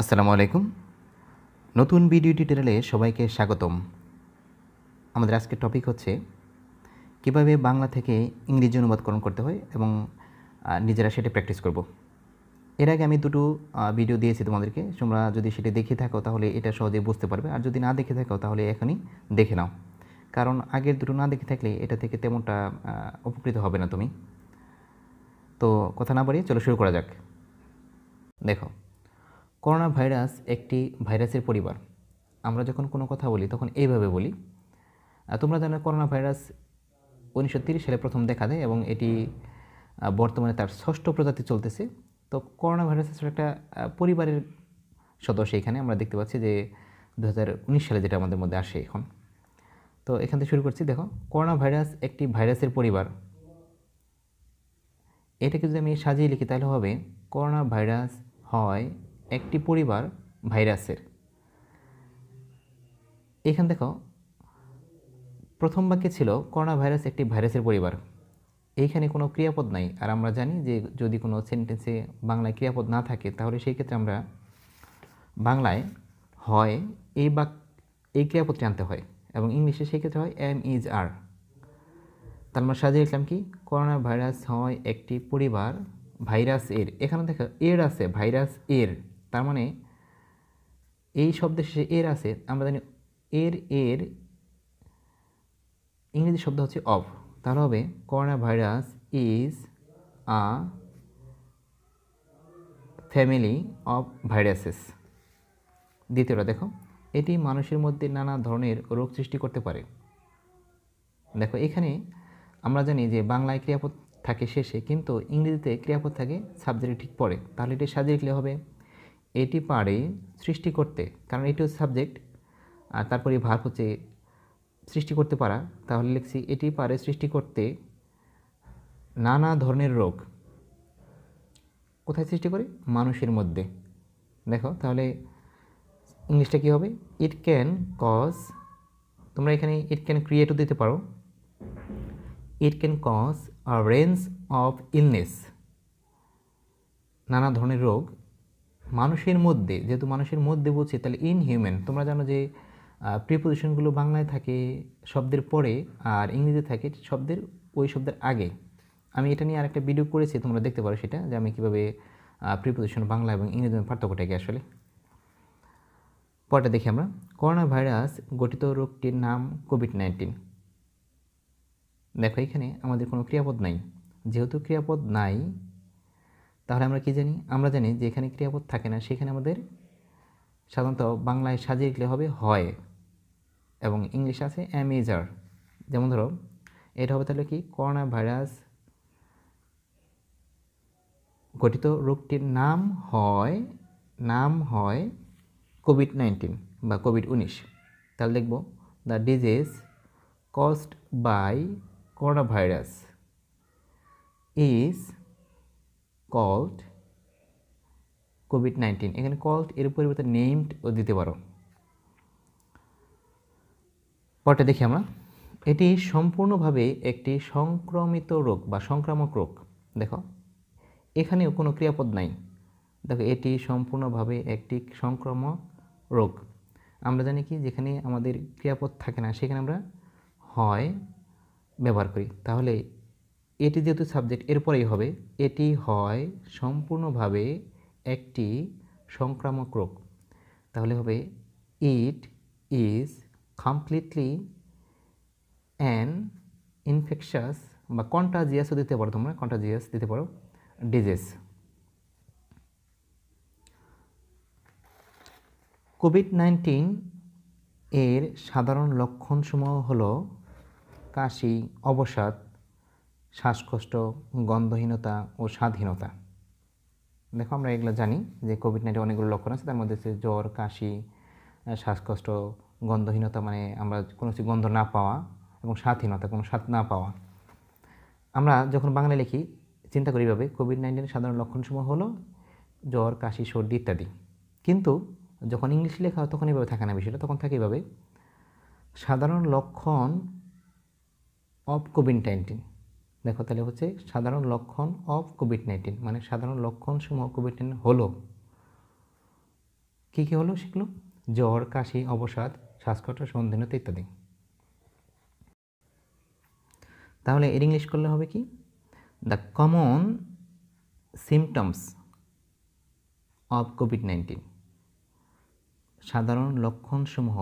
আসসালামু আলাইকুম নতুন ভিডিও টিউটোরিয়ালে সবাইকে স্বাগতম আমাদের আজকের টপিক হচ্ছে কিভাবে বাংলা থেকে ইংরেজি অনুবাদকরণ করতে হয় এবং নিজেরা সেটা প্র্যাকটিস করব। এর আগে আমি দুটো ভিডিও দিয়েছি তোমাদেরকে তোমরা যদি সেটা দেখে থাকো তাহলে এটা সহজে বুঝতে পারবে আর যদি না দেখে থাকো তাহলে এখনই দেখে নাও কারণ আগের দুটো না দেখে থাকলে এটা থেকে তেমনটা উপকৃত হবে না তুমি তো কথা না বাড়িয়ে চলো শুরু করা যাক দেখো করোনা ভাইরাস একটি ভাইরাসের পরিবার আমরা যখন কোনো কথা বলি তখন এইভাবে বলি তোমরা জানো করোনা ভাইরাস উনিশশো তিরিশ সালে প্রথম দেখা দেয় এবং এটি বর্তমানে তার ষষ্ঠ প্রজাতি চলতেছে তো করোনা ভাইরাস আসলে একটা পরিবারের সদস্য এখানে আমরা দেখতে পাচ্ছি যে দু উনিশ সালে যেটা আমাদের মধ্যে আসে এখন তো এখান থেকে শুরু করছি দেখো করোনা ভাইরাস একটি ভাইরাসের পরিবার এটাকে যদি আমি সাজিয়ে লিখি তাহলে হবে করোনা ভাইরাস হয় একটি পরিবার ভাইরাসের এখান দেখো প্রথম বাক্যে ছিল করোনা ভাইরাস একটি ভাইরাসের পরিবার এইখানে কোনো ক্রিয়াপদ নাই আর আমরা জানি যে যদি কোনো সেন্টেন্সে বাংলায় ক্রিয়াপদ না থাকে তাহলে সেই ক্ষেত্রে আমরা বাংলায় হয় এই বাক এই ক্রিয়াপদটি আনতে হয় এবং ইংলিশে সেই ক্ষেত্রে হয় এম ইজ আর তার আমরা মানে সাজিয়ে লিখলাম কি করোনা ভাইরাস হয় একটি পরিবার ভাইরাস এর এখানে দেখো এর আছে ভাইরাস এর তার মানে এই শব্দের শেষে এর আছে আমরা জানি এর এর ইংরেজি শব্দ হচ্ছে অফ তাহলে হবে corona virus is a family of viruses দ্বিতীয়টা দেখো এটি মানুষের মধ্যে নানা ধরনের রোগ সৃষ্টি করতে পারে দেখো এখানে আমরা জানি যে বাংলায় ক্রিয়াপদ থাকে শেষে কিন্তু ইংরেজিতে ক্রিয়াপদ থাকে সাবজেক্ট ঠিক পড়ে তাহলে এটি সাজিয়ে লিখলে হবে এটি পারে সৃষ্টি করতে কারণ এটি হচ্ছে সাবজেক্ট আর তারপরে ভার হচ্ছে সৃষ্টি করতে পারা তাহলে লিখছি এটি পারে সৃষ্টি করতে নানা ধরনের রোগ কোথায় সৃষ্টি করে মানুষের মধ্যে দেখো তাহলে ইংলিশটা কী হবে ইট ক্যান কজ তোমরা এখানে ইট ক্যান ক্রিয়েটও দিতে পারো it can cause a range of illness নানা ধরনের রোগ মানুষের মধ্যে যেহেতু মানুষের মধ্যে বলছি তাহলে ইনহিউম্যান তোমরা জানো যে প্রিপোজিশনগুলো বাংলায় থাকে শব্দের পরে আর ইংরেজিতে থাকে শব্দের ওই শব্দের আগে আমি এটা নিয়ে আরেকটা ভিডিও করেছি তোমরা দেখতে পারো সেটা যে আমি কীভাবে প্রিপোজিশন বাংলা এবং ইংরেজি পার্থক্য কি আসলে পরটা দেখি আমরা করোনা ভাইরাস গঠিত রোগটির নাম কোভিড নাইন্টিন দেখো এখানে আমাদের কোনো ক্রিয়াপদ নাই যেহেতু ক্রিয়াপদ নাই তাহলে আমরা কি জানি আমরা জানি যে এখানে ক্রিয়াপদ থাকে না সেখানে আমাদের সাধারণত বাংলায় সাজিয়ে লিখলে হবে হয় এবং ইংলিশ আছে অ্যামেজার যেমন ধরো এটা হবে তাহলে কি করোনা ভাইরাস গঠিত রোগটির নাম হয় নাম হয় কোভিড নাইন্টিন বা কোভিড উনিশ তাহলে দেখব the disease caused by corona virus is called Covid nineteen এখানে কল্ড এর পরিবর্তে নেমড ও দিতে পারো পরটা দেখি আমরা এটি সম্পূর্ণভাবে একটি সংক্রমিত রোগ বা সংক্রামক রোগ দেখো এখানেও কোনো ক্রিয়াপদ নাই দেখো এটি সম্পূর্ণভাবে একটি সংক্রামক রোগ আমরা জানি কি যেখানে আমাদের ক্রিয়াপদ থাকে না সেখানে আমরা হয় ব্যবহার করি তাহলে এটি যেহেতু সাবজেক্ট এরপরেই হবে এটি হয় সম্পূর্ণভাবে একটি সংক্রামক রোগ তাহলে হবে it is completely an infectious বা কন্টাজিয়াসও দিতে পারো তোমরা কন্টাজিয়াস দিতে পারো ডিজিজ কোভিড নাইন্টিন এর সাধারণ লক্ষণসমূহ হল কাশি অবসাদ শ্বাসকষ্ট গন্ধহীনতা ও স্বাধীনতা দেখো আমরা এগুলো জানি যে কোভিড নাইন্টিন অনেকগুলো লক্ষণ আছে তার মধ্যে হচ্ছে জ্বর কাশি শ্বাসকষ্ট গন্ধহীনতা মানে আমরা কোনো কিছু গন্ধ না পাওয়া এবং স্বাধীনতা কোনো স্বাদ না পাওয়া আমরা যখন বাংলা লিখি চিন্তা করি ভাবে কোভিড নাইন্টিনের সাধারণ লক্ষণসমূহ হলো জ্বর কাশি সর্দি ইত্যাদি কিন্তু যখন ইংলিশে লেখা হয় তখন এভাবে থাকে না বিষয়টা তখন থাকে এইভাবে সাধারণ লক্ষণ অফ কোভিড নাইন্টিন দেখো তাহলে হচ্ছে সাধারণ লক্ষণ অফ কোভিড নাইন্টিন মানে সাধারণ লক্ষণ সমূহ কোভিড নাইন্টিন হলো কী কী হলো সেগুলো জ্বর কাশি অবসাদ শ্বাসকষ্ট সন্ধিনতা ইত্যাদি তাহলে এর ইংলিশ করলে হবে কি the common symptoms of Covid nineteen সাধারণ লক্ষণসমূহ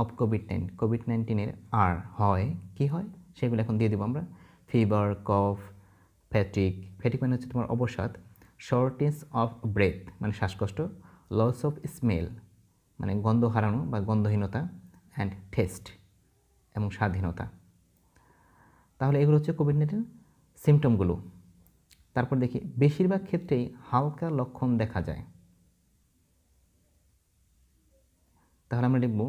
অফ কোভিড নাইন কোভিড নাইন্টিনের আর হয় কি হয় সেগুলো এখন দিয়ে দেবো আমরা ফিভার কফ ফ্যাটিক ফ্যাটিক মানে হচ্ছে তোমার অবসাদ শর্টেজ অফ ব্রেথ মানে শ্বাসকষ্ট লস অফ স্মেল মানে গন্ধ হারানো বা গন্ধহীনতা অ্যান্ড টেস্ট এবং স্বাধীনতা তাহলে এগুলো হচ্ছে কোভিড নাইন্টিন সিমটমগুলো তারপর দেখি বেশিরভাগ ক্ষেত্রেই হালকা লক্ষণ দেখা যায় তাহলে আমরা লিখব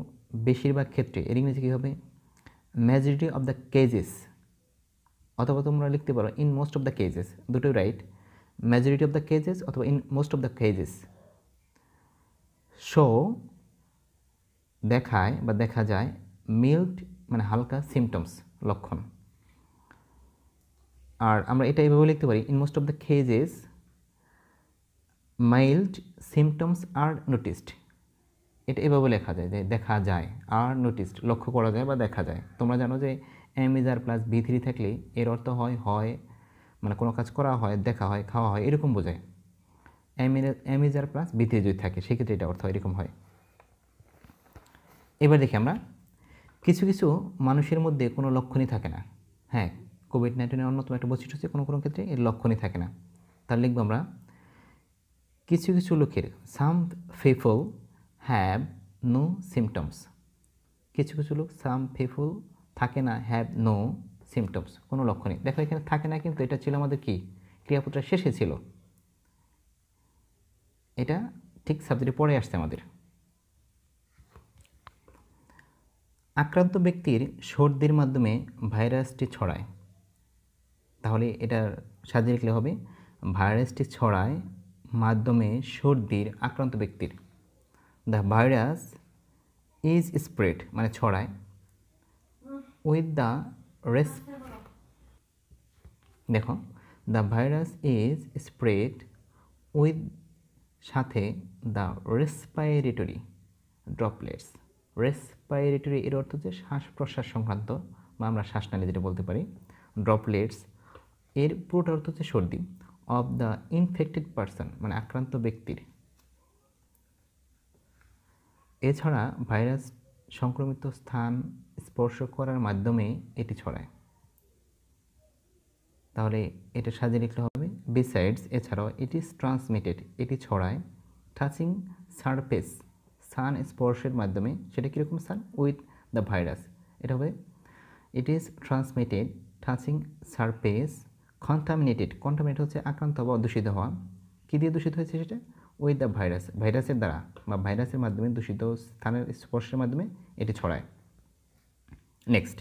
বেশিরভাগ ক্ষেত্রে এর ইংরেজি কী হবে মেজরিটি অফ দ্য কেজেস অথবা তোমরা লিখতে পারো in most of the cases দুটোই right majority of the cases অথবা in most of the cases show দেখায় বা দেখা যায় মিল্ড মানে হালকা সিমটমস লক্ষণ আর আমরা এটা এভাবে লিখতে পারি in most of the cases mild symptoms are noticed এটা এভাবে লেখা যায় যে দেখা যায় আর নোটিসড লক্ষ্য করা যায় বা দেখা যায় তোমরা জানো যে অ্যামিজার প্লাস ভি থ্রি থাকলে এর অর্থ হয় হয় মানে কোনো কাজ করা হয় দেখা হয় খাওয়া হয় এরকম বোঝায় অ্যামিজার প্লাস ভি থ্রি যদি থাকে সেক্ষেত্রে এটা অর্থ হয় এরকম হয় এবার দেখি আমরা কিছু কিছু মানুষের মধ্যে কোনো লক্ষণই থাকে না হ্যাঁ কোভিড নাইন্টিনের অন্যতম একটা বৈশিষ্ট্য হচ্ছে কোনো কোনো ক্ষেত্রে এর লক্ষণই থাকে না তার লিখবো আমরা কিছু কিছু লোকের some people have no symptoms কিছু কিছু লোক সাম পিপল থাকে না হ্যাভ নো সিমটমস কোনো লক্ষণ নেই দেখো এখানে থাকে না কিন্তু এটা ছিল আমাদের কি ক্রিয়াপত্রের শেষে ছিল এটা ঠিক সাবজেক্টে পরে আসছে আমাদের আক্রান্ত ব্যক্তির সর্দির মাধ্যমে ভাইরাসটি ছড়ায় তাহলে এটার সাজিয়ে লিখলে হবে ভাইরাসটি ছড়ায় মাধ্যমে সর্দির আক্রান্ত ব্যক্তির দ্য ভাইরাস ইজ স্প্রেড মানে ছড়ায় উইথ দ্য রেস দেখো the virus is spread with সাথে দ্য রেসপাইরেটরি ড্রপলেটস রেসপাইরেটরি এর অর্থ হচ্ছে শ্বাস প্রশ্বাস সংক্রান্ত বা আমরা শ্বাসনালী যেটা বলতে পারি ড্রপলেটস এর পুরোটা অর্থ হচ্ছে সর্দি অফ দ্য ইনফেক্টেড পারসন মানে আক্রান্ত ব্যক্তির এছাড়া ভাইরাস সংক্রমিত স্থান স্পর্শ করার মাধ্যমে এটি ছড়ায় তাহলে এটা সাজিয়ে লিখতে হবে বিসাইডস এছাড়াও ইট ইজ ট্রান্সমিটেড এটি ছড়ায় টাচিং সারফেস সান স্পর্শের মাধ্যমে সেটা কীরকম সান উইথ দ্য ভাইরাস এটা হবে it is transmitted touching surface contaminated contaminate হচ্ছে আক্রান্ত হওয়া দূষিত হওয়া কী দিয়ে দূষিত হয়েছে সেটা উইথ দ্য ভাইরাস ভাইরাসের দ্বারা বা ভাইরাসের মাধ্যমে দূষিত স্থানের স্পর্শের মাধ্যমে এটি ছড়ায় নেক্সট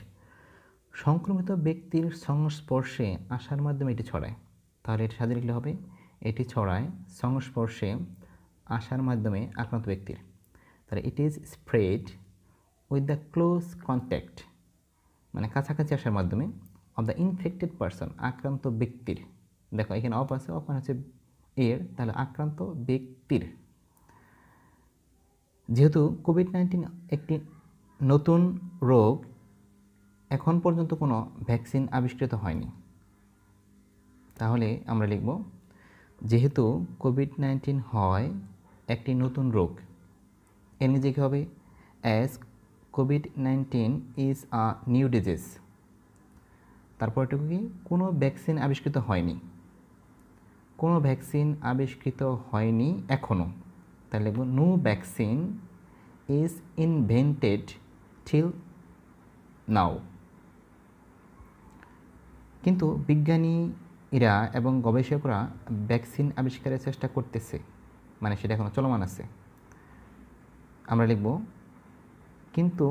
সংক্রমিত ব্যক্তির সংস্পর্শে আসার মাধ্যমে এটি ছড়ায় তাহলে এটি সাজে লিখলে হবে এটি ছড়ায় সংস্পর্শে আসার মাধ্যমে আক্রান্ত ব্যক্তির তাহলে it is spread with the close contact মানে কাছাকাছি আসার মাধ্যমে অফ দ্য ইনফেক্টেড পারসন আক্রান্ত ব্যক্তির দেখো এখানে অপ আছে অপ আছে মানে হচ্ছে এর তাহলে আক্রান্ত ব্যক্তির যেহেতু কোভিড নাইন্টিন একটি নতুন রোগ এখন পর্যন্ত কোনো ভ্যাকসিন আবিষ্কৃত হয়নি তাহলে আমরা লিখব যেহেতু কোভিড নাইন্টিন হয় একটি নতুন রোগ এর নিজে কী হবে as Covid nineteen is a new disease তারপরটুকু কি কোনো ভ্যাকসিন আবিষ্কৃত হয়নি কোনো ভ্যাকসিন আবিষ্কৃত হয়নি এখনও তাহলে লিখব no vaccine is invented till now কিন্তু বিজ্ঞানীরা এবং গবেষকরা ভ্যাকসিন আবিষ্কারের চেষ্টা করতেছে মানে সেটা এখনও চলমান আছে আমরা লিখব কিন্তু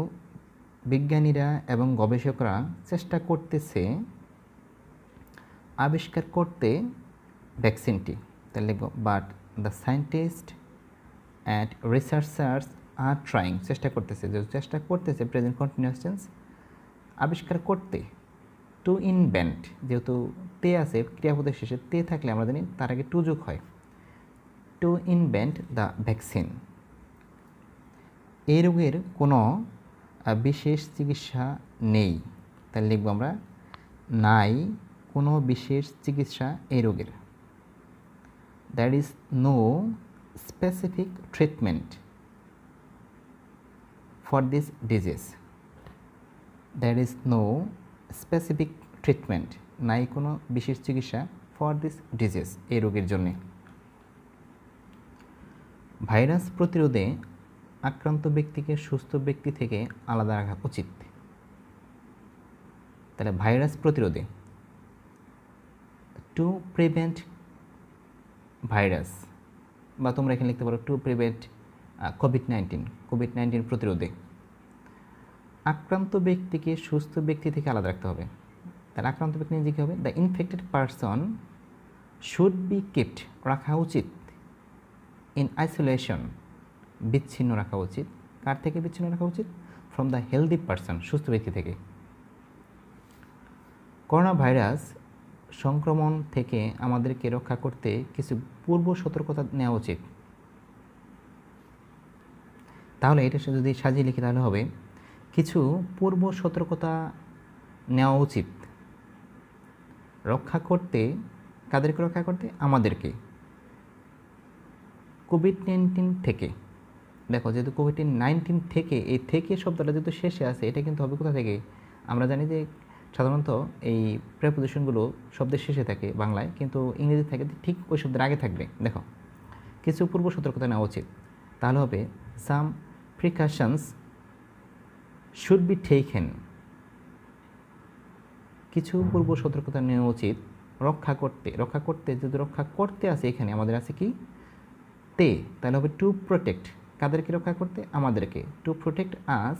বিজ্ঞানীরা এবং গবেষকরা চেষ্টা করতেছে আবিষ্কার করতে ভ্যাকসিনটি তাহলে লিখব but the scientist and researchers are trying চেষ্টা করতেছে যে চেষ্টা করতেছে প্রেজেন্ট কন্টিনিউস টেন্স আবিষ্কার করতে টু ইনভেন্ট যেহেতু তে আছে ক্রিয়াপদের শেষে তে থাকলে আমরা জানি তার আগে টু যোগ হয় টু ইনভেন্ট দ্য ভ্যাকসিন এই রোগের কোনো বিশেষ চিকিৎসা নেই তাহলে লিখব আমরা নাই কোনো বিশেষ চিকিৎসা এই রোগের that is no specific treatment for this disease that is no specific treatment নাই কোনো বিশেষ চিকিৎসা ফর দিস ডিজিজ এই রোগের জন্যে ভাইরাস প্রতিরোধে আক্রান্ত ব্যক্তিকে সুস্থ ব্যক্তি থেকে আলাদা রাখা উচিত তাহলে ভাইরাস প্রতিরোধে টু প্রিভেন্ট ভাইরাস বা তোমরা এখানে লিখতে পারো to prevent Covid nineteen Covid nineteen প্রতিরোধে আক্রান্ত ব্যক্তিকে সুস্থ ব্যক্তি থেকে আলাদা রাখতে হবে তার আক্রান্ত ব্যক্তি নিজেকে কী হবে the infected person should be kept রাখা উচিত ইন আইসোলেশন বিচ্ছিন্ন রাখা উচিত কার থেকে বিচ্ছিন্ন রাখা উচিত ফ্রম দ্য হেলদি পারসন সুস্থ ব্যক্তি থেকে করোনা ভাইরাস সংক্রমণ থেকে আমাদেরকে রক্ষা করতে কিছু পূর্ব সতর্কতা নেওয়া উচিত তাহলে এটা যদি সাজিয়ে লিখি তাহলে হবে কিছু পূর্ব সতর্কতা নেওয়া উচিত রক্ষা করতে কাদেরকে রক্ষা করতে আমাদেরকে কোভিড নাইন্টিন থেকে দেখো যেহেতু কোভিড নাইন্টিন থেকে এই থেকে শব্দটা যেহেতু শেষে আছে এটা কিন্তু হবে কোথা থেকে আমরা জানি যে সাধারণত এই প্রেপোজিশনগুলো শব্দের শেষে থাকে বাংলায় কিন্তু ইংরেজি থাকে ঠিক ওই শব্দের আগে থাকবে দেখো কিছু পূর্ব সতর্কতা নেওয়া উচিত তাহলে হবে some precautions should be taken কিছু পূর্ব সতর্কতা নেওয়া উচিত রক্ষা করতে রক্ষা করতে যদি রক্ষা করতে আছে এখানে আমাদের আছে কি তে তাহলে হবে টু প্রোটেক্ট কাদেরকে রক্ষা করতে আমাদেরকে টু প্রোটেক্ট আস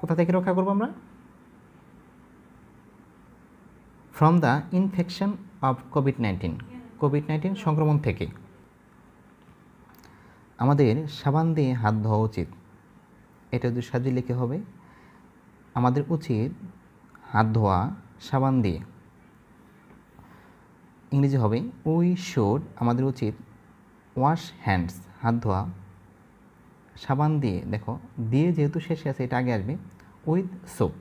কোথা থেকে রক্ষা করবো আমরা from the infection of Covid nineteen Covid nineteen সংক্রমণ থেকে আমাদের সাবান দিয়ে হাত ধোয়া উচিত এটা যদি সাজিয়ে লিখে হবে আমাদের উচিত হাত ধোয়া সাবান দিয়ে ইংরেজি হবে উই শুড আমাদের উচিত ওয়াশ হ্যান্ডস হাত ধোয়া সাবান দিয়ে দেখো দিয়ে যেহেতু শেষে আছে এটা আগে আসবে উইথ সোপ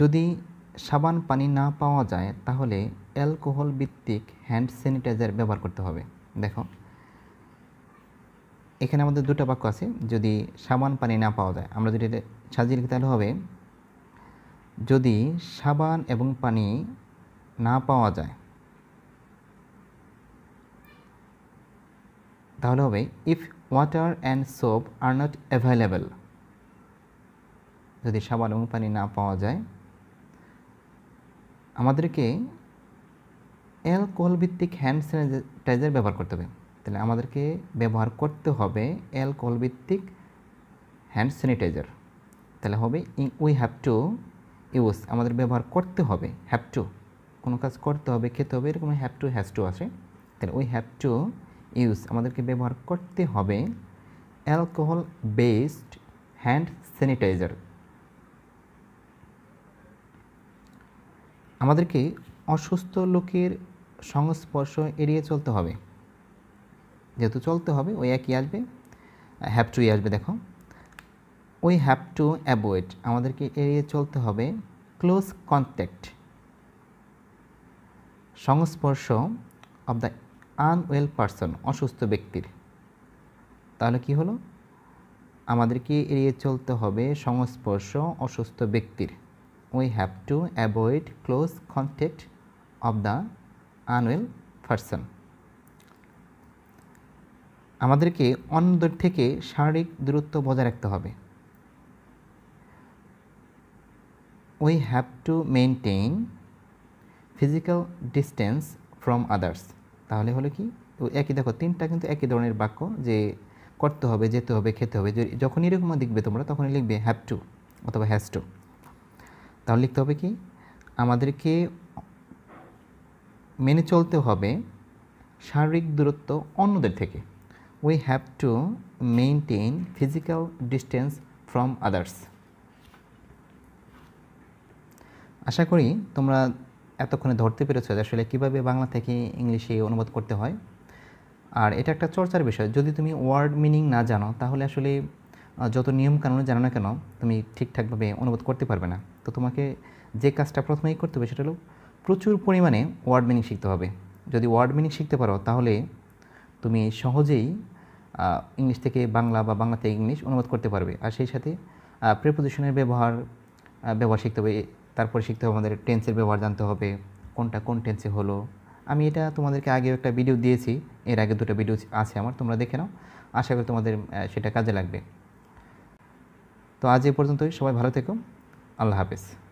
যদি সাবান পানি না পাওয়া যায় তাহলে অ্যালকোহল ভিত্তিক হ্যান্ড স্যানিটাইজার ব্যবহার করতে হবে দেখো এখানে আমাদের দুটো বাক্য আছে যদি সাবান পানি না পাওয়া যায় আমরা যদি সাজিয়ে লিখি তাহলে হবে যদি সাবান এবং পানি না পাওয়া যায় তাহলে হবে if water and soap are not available যদি সাবান এবং পানি না পাওয়া যায় আমাদেরকে অ্যালকোহল ভিত্তিক হ্যান্ড স্যানিটাইজার ব্যবহার করতে হবে তাহলে আমাদেরকে ব্যবহার করতে হবে অ্যালকোহল ভিত্তিক হ্যান্ড স্যানিটাইজার তাহলে হবে উই হ্যাভ টু ইউজ আমাদের ব্যবহার করতে হবে হ্যাভ টু কোনো কাজ করতে হবে খেতে হবে এরকম হ্যাভ টু হ্যাজ টু আছে তাহলে উই হ্যাভ টু ইউজ আমাদেরকে ব্যবহার করতে হবে অ্যালকোহল বেসড হ্যান্ড স্যানিটাইজার আমাদেরকে অসুস্থ লোকের সংস্পর্শ এড়িয়ে চলতে হবে যেহেতু চলতে হবে ওই একই আসবে হ্যাপ টুই আসবে দেখো ওই হ্যাপ টু অ্যাভয়েড আমাদেরকে এড়িয়ে চলতে হবে ক্লোজ কন্ট্যাক্ট সংস্পর্শ অব দ্য আনওয়েল পারসন অসুস্থ ব্যক্তির তাহলে কি হলো আমাদেরকে এড়িয়ে চলতে হবে সংস্পর্শ অসুস্থ ব্যক্তির we have to avoid close contact of the unwell person আমাদেরকে অন্যদের থেকে শারীরিক দূরত্ব বজায় রাখতে হবে we have to maintain physical distance from others তাহলে হলো কি একই দেখো তিনটা কিন্তু একই ধরনের বাক্য যে করতে হবে যেতে হবে খেতে হবে যখন এরকম দেখবে তোমরা তখনই লিখবে হ্যাভ টু অথবা হ্যাজ টু তাহলে লিখতে হবে কি আমাদেরকে মেনে চলতে হবে শারীরিক দূরত্ব অন্যদের থেকে we have to maintain physical distance from others আশা করি তোমরা এতক্ষণে ধরতে পেরেছো যে আসলে কীভাবে বাংলা থেকে ইংলিশে অনুবাদ করতে হয় আর এটা একটা চর্চার বিষয় যদি তুমি ওয়ার্ড মিনিং না জানো তাহলে আসলে যত নিয়ম কানুন জানো না কেন তুমি ঠিকঠাকভাবে অনুবাদ করতে পারবে না তো তোমাকে যে কাজটা প্রথমেই করতে হবে সেটা হলো প্রচুর পরিমাণে ওয়ার্ড মিনিং শিখতে হবে যদি ওয়ার্ড মিনিং শিখতে পারো তাহলে তুমি সহজেই ইংলিশ থেকে বাংলা বা বাংলা থেকে ইংলিশ অনুবাদ করতে পারবে আর সেই সাথে প্রিপোজিশনের ব্যবহার ব্যবহার শিখতে হবে তারপরে শিখতে হবে আমাদের টেন্সের ব্যবহার জানতে হবে কোনটা কোন টেন্সে হলো আমি এটা তোমাদেরকে আগেও একটা ভিডিও দিয়েছি এর আগে দুটো ভিডিও আছে আমার তোমরা দেখে নাও আশা করি তোমাদের সেটা কাজে লাগবে তো আজ এ পর্যন্তই সবাই ভালো থেকো আল্লাহ হাফেজ